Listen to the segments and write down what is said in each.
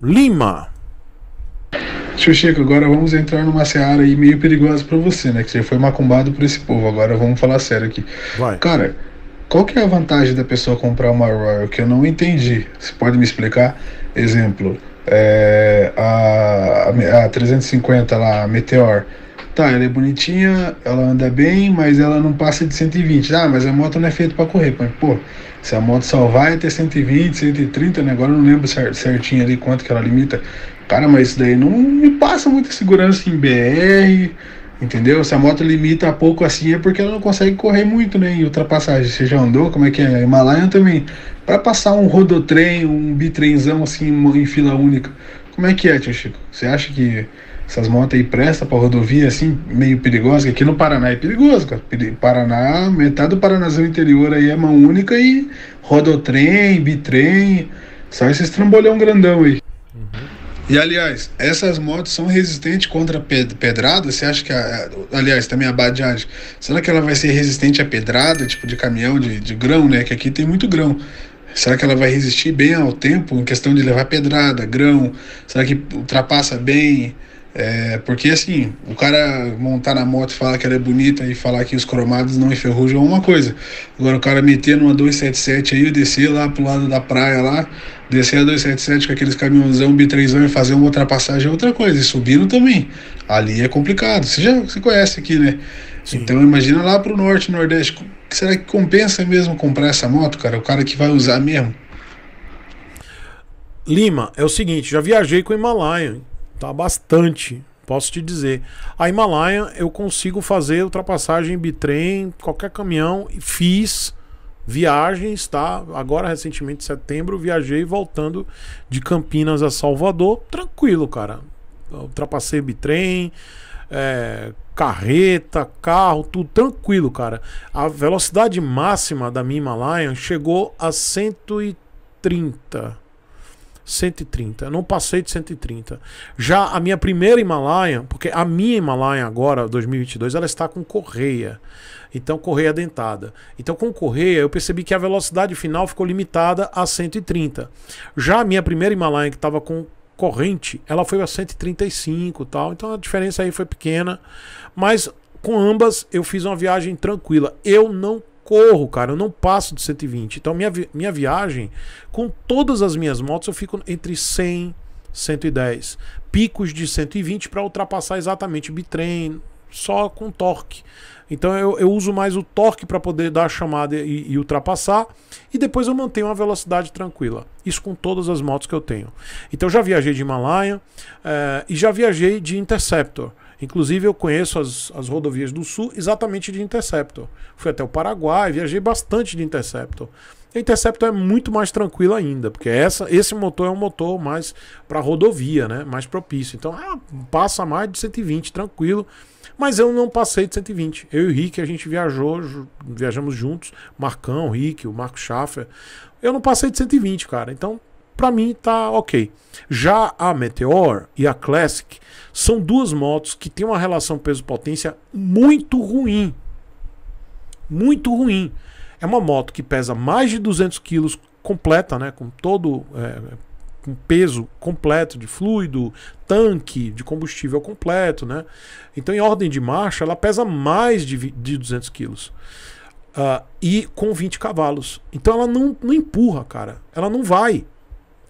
Lima. Tio Chico, agora vamos entrar numa seara aí meio perigosa para você, né? Que você foi macumbado por esse povo. Agora vamos falar sério aqui. Vai. Cara, qual que é a vantagem da pessoa comprar uma Royal? Que eu não entendi. Você pode me explicar? Exemplo, é, a, a 350 lá, a Meteor Tá, ela é bonitinha, ela anda bem, mas ela não passa de 120. Ah, mas a moto não é feita para correr. Mas, pô, se a moto só vai até 120, 130, né? Agora eu não lembro certinho ali quanto que ela limita. Cara, mas isso daí não me passa muita segurança em BR, entendeu? Se a moto limita a pouco assim é porque ela não consegue correr muito, né? Em ultrapassagem. Você já andou, como é que é? Himalaia também. Para passar um rodotrem, um bitrenzão assim em fila única, como é que é, tio Chico? Você acha que essas motos aí presta pra rodovia assim, meio perigosa, que aqui no Paraná é perigoso, cara. Paraná, metade do Paranazão interior aí é mão única e rodotrem, bitrem, só esses trambolhão grandão aí. Uhum. E aliás, essas motos são resistentes contra pedrada? Você acha que a, aliás, também a badiagem, será que ela vai ser resistente a pedrada, tipo de caminhão, de, de grão, né? Que aqui tem muito grão. Será que ela vai resistir bem ao tempo em questão de levar pedrada, grão? Será que ultrapassa bem? É, porque assim, o cara montar na moto e falar que ela é bonita e falar que os cromados não enferrujam é uma coisa. Agora o cara meter numa 277 aí, descer lá pro lado da praia lá, descer a 277 com aqueles caminhãozão B3 e fazer uma ultrapassagem é outra coisa. E subindo também. Ali é complicado. Você já você conhece aqui, né? Sim. Então imagina lá pro norte, nordeste. Será que compensa mesmo comprar essa moto, cara? O cara que vai usar mesmo? Lima, é o seguinte, já viajei com o Himalaia, hein? Tá bastante, posso te dizer. A Himalaia eu consigo fazer ultrapassagem em bitrem, qualquer caminhão, fiz viagens, tá? Agora recentemente setembro viajei voltando de Campinas a Salvador, tranquilo, cara. Ultrapassei bitrem, é, carreta, carro, tudo tranquilo, cara. A velocidade máxima da minha Himalaia chegou a 130 130. Eu não passei de 130. Já a minha primeira Himalaia, porque a minha Himalaia agora, 2022, ela está com correia. Então, correia dentada. Então, com correia, eu percebi que a velocidade final ficou limitada a 130. Já a minha primeira Himalaia, que estava com corrente, ela foi a 135 tal. Então, a diferença aí foi pequena. Mas com ambas eu fiz uma viagem tranquila. Eu não corro, cara, eu não passo de 120. Então minha, vi minha viagem, com todas as minhas motos, eu fico entre 100 110. Picos de 120 para ultrapassar exatamente bitrem, só com torque. Então eu, eu uso mais o torque para poder dar a chamada e, e, ultrapassar. E depois eu mantenho uma velocidade tranquila. Isso com todas as motos que eu tenho. Então já viajei de Himalaia é, e já viajei de Interceptor. Inclusive, eu conheço as, as rodovias do Sul exatamente de Interceptor. Fui até o Paraguai, viajei bastante de Interceptor. A Interceptor é muito mais tranquila ainda, porque essa, esse motor é um motor mais para rodovia, né? mais propício. Então, ah, passa mais de 120, tranquilo. Mas eu não passei de 120. Eu e o Rick, a gente viajou, viajamos juntos. Marcão, Rick, o Marco Schaffer. Eu não passei de 120, cara. Então, para mim tá ok. Já a Meteor e a Classic são duas motos que têm uma relação peso-potência muito ruim. Muito ruim. É uma moto que pesa mais de 200 quilos completa, né, com todo é, com peso completo de fluido, tanque, de combustível completo, né? Então, em ordem de marcha, ela pesa mais de, de 200 quilos. Uh, e com 20 cavalos. Então ela não, não empurra, cara. Ela não vai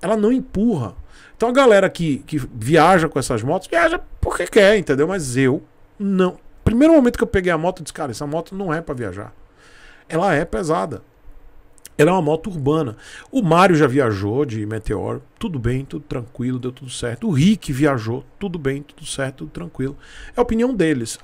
ela não empurra. Então a galera que, que viaja com essas motos, viaja porque quer, entendeu? Mas eu não. Primeiro momento que eu peguei a moto, eu disse, cara, essa moto não é para viajar. Ela é pesada. Ela é uma moto urbana. O Mário já viajou de Meteoro, tudo bem, tudo tranquilo, deu tudo certo. O Rick viajou, tudo bem, tudo certo, tudo tranquilo. É a opinião deles.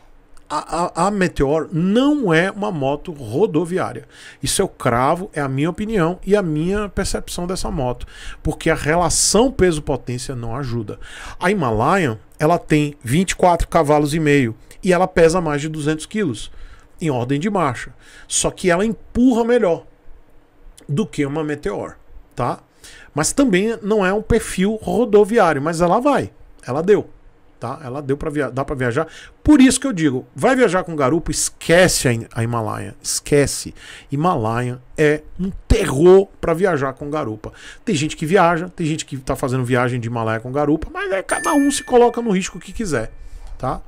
A, a, a, Meteor não é uma moto rodoviária. Isso eu cravo, é a minha opinião e a minha percepção dessa moto, porque a relação peso-potência não ajuda. A Himalayan, ela tem 24 cavalos e meio e ela pesa mais de 200 quilos em ordem de marcha. Só que ela empurra melhor do que uma Meteor, tá? Mas também não é um perfil rodoviário, mas ela vai, ela deu tá? Ela deu para via... dá para viajar. Por isso que eu digo, vai viajar com garupa, esquece a, a Himalaia, esquece. Himalaia é um terror para viajar com garupa. Tem gente que viaja, tem gente que tá fazendo viagem de Himalaia com garupa, mas é cada um se coloca no risco que quiser, tá?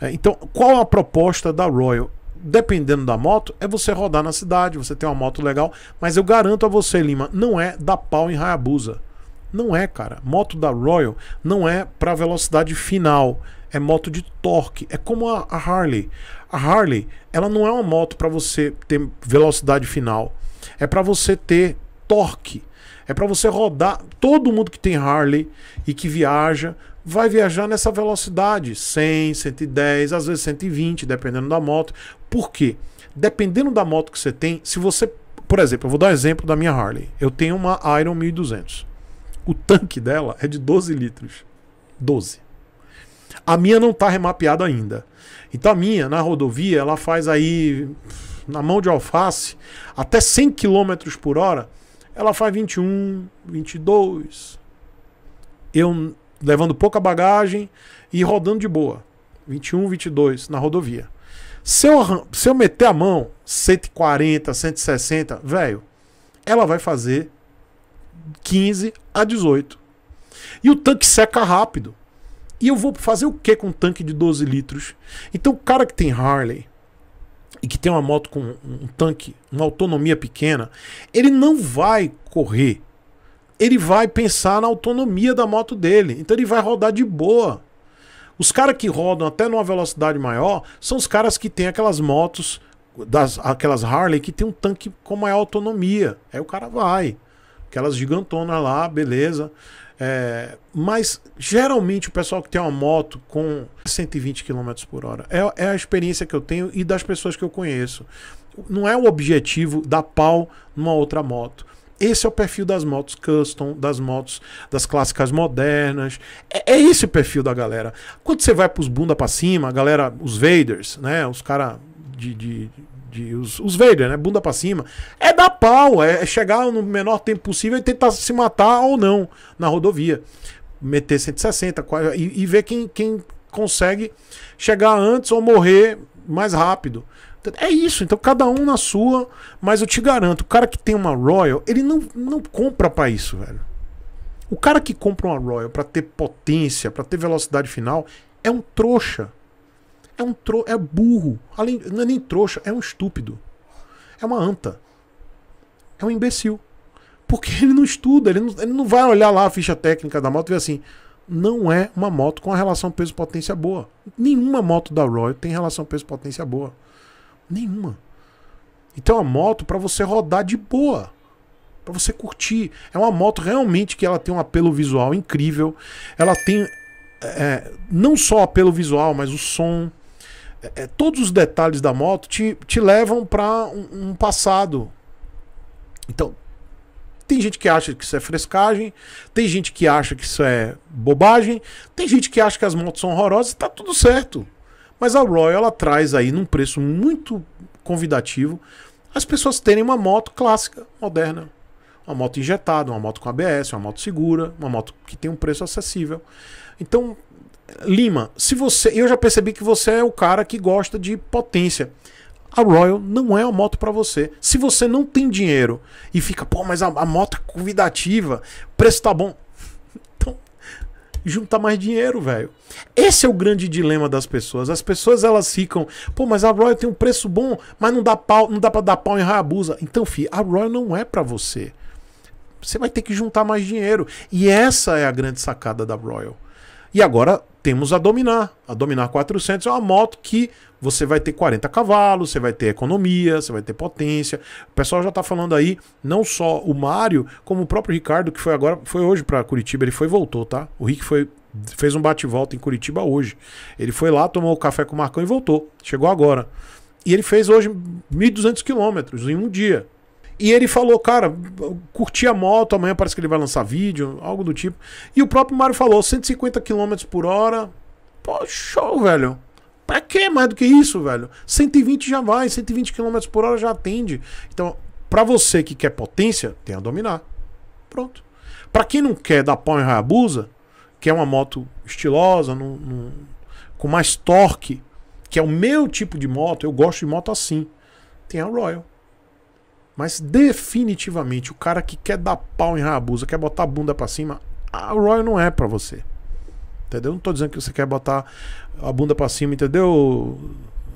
É, então, qual a proposta da Royal? Dependendo da moto, é você rodar na cidade, você tem uma moto legal, mas eu garanto a você, Lima, não é da pau em Hayabusa. Não é, cara. Moto da Royal não é para velocidade final. É moto de torque. É como a, Harley. A Harley, ela não é uma moto para você ter velocidade final. É para você ter torque. É para você rodar. Todo mundo que tem Harley e que viaja vai viajar nessa velocidade, 100, 110, às vezes 120, dependendo da moto. Por quê? Dependendo da moto que você tem, se você, por exemplo, eu vou dar um exemplo da minha Harley. Eu tenho uma Iron 1200. O tanque dela é de 12 litros. 12. A minha não tá remapeada ainda. Então a minha, na rodovia, ela faz aí, na mão de alface, até 100 km por hora, ela faz 21, 22. Eu levando pouca bagagem e rodando de boa. 21, 22 na rodovia. Se eu, se eu meter a mão 140, 160, velho, ela vai fazer 15 a 18. E o tanque seca rápido. E eu vou fazer o que com um tanque de 12 litros? Então, o cara que tem Harley e que tem uma moto com um tanque, uma autonomia pequena, ele não vai correr. Ele vai pensar na autonomia da moto dele. Então, ele vai rodar de boa. Os caras que rodam até numa velocidade maior são os caras que têm aquelas motos, das, aquelas Harley, que tem um tanque com maior autonomia. Aí o cara vai. Aquelas gigantonas lá, beleza. É, mas geralmente o pessoal que tem uma moto com 120 km por hora é, é a experiência que eu tenho e das pessoas que eu conheço. Não é o objetivo dar pau numa outra moto. Esse é o perfil das motos custom, das motos das clássicas modernas. É, é esse o perfil da galera. Quando você vai pros bunda pra cima, a galera, os Vaders, né? Os caras de, de, de os, os Vader, né? Bunda para cima. É dar pau, é, é chegar no menor tempo possível e tentar se matar ou não na rodovia. Meter 160 e, e ver quem, quem consegue chegar antes ou morrer mais rápido. É isso, então cada um na sua, mas eu te garanto, o cara que tem uma Royal, ele não, não compra para isso, velho. O cara que compra uma Royal para ter potência, para ter velocidade final, é um trouxa é um tro é burro. Além, não é nem trouxa, é um estúpido. É uma anta. É um imbecil. Porque ele não estuda, ele não, ele não vai olhar lá a ficha técnica da moto e ver assim. Não é uma moto com a relação peso-potência boa. Nenhuma moto da Royal tem relação peso-potência boa. Nenhuma. Então é uma moto para você rodar de boa para você curtir. É uma moto realmente que ela tem um apelo visual incrível. Ela tem é, é não só apelo visual, mas o som, é, é, todos os detalhes da moto te, te levam para um, um passado. Então, tem gente que acha que isso é frescagem, tem gente que acha que isso é bobagem, tem gente que acha que as motos são horrorosas, tá tudo certo. Mas a Royal ela traz aí num preço muito convidativo as pessoas terem uma moto clássica, moderna, uma moto injetada, uma moto com ABS, uma moto segura, uma moto que tem um preço acessível. Então, Lima, se você, eu já percebi que você é o cara que gosta de potência. A Royal não é a moto para você. Se você não tem dinheiro e fica, pô, mas a, a moto é convidativa, preço tá bom. Então, junta mais dinheiro, velho. Esse é o grande dilema das pessoas. As pessoas elas ficam, pô, mas a Royal tem um preço bom, mas não dá pau, não dá para dar pau em Hayabusa. Então, fi, a Royal não é para você. Você vai ter que juntar mais dinheiro. E essa é a grande sacada da Royal. E agora temos a Dominar. A Dominar 400 é uma moto que você vai ter 40 cavalos, você vai ter economia, você vai ter potência. O pessoal já está falando aí, não só o Mário, como o próprio Ricardo, que foi agora, foi hoje para Curitiba, ele foi e voltou, tá? O Rick foi fez um bate-volta em Curitiba hoje. Ele foi lá, tomou o café com o Marcão e voltou. Chegou agora. E ele fez hoje 1.200 quilômetros em um dia. E ele falou, cara, curti a moto, amanhã parece que ele vai lançar vídeo, algo do tipo. E o próprio Mário falou, 150 km por hora. Pô, show, velho. Pra que mais do que isso, velho? 120 já vai, 120 km por hora já atende. Então, pra você que quer potência, tem a dominar. Pronto. Pra quem não quer dar pau em Hayabusa, que é uma moto estilosa, num, num, com mais torque, que é o meu tipo de moto, eu gosto de moto assim. Tem a Royal. Mas definitivamente, o cara que quer dar pau em Rabusa, quer botar a bunda para cima, a Royal não é para você. Entendeu? Não tô dizendo que você quer botar a bunda para cima, entendeu,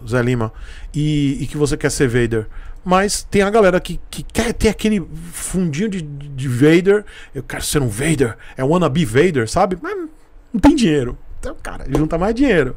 Zé Lima? E, e, que você quer ser Vader. Mas tem a galera que, que quer ter aquele fundinho de, de Vader. Eu quero ser um Vader. É um wannabe Vader, sabe? Mas não tem dinheiro. Então, cara, junta mais dinheiro.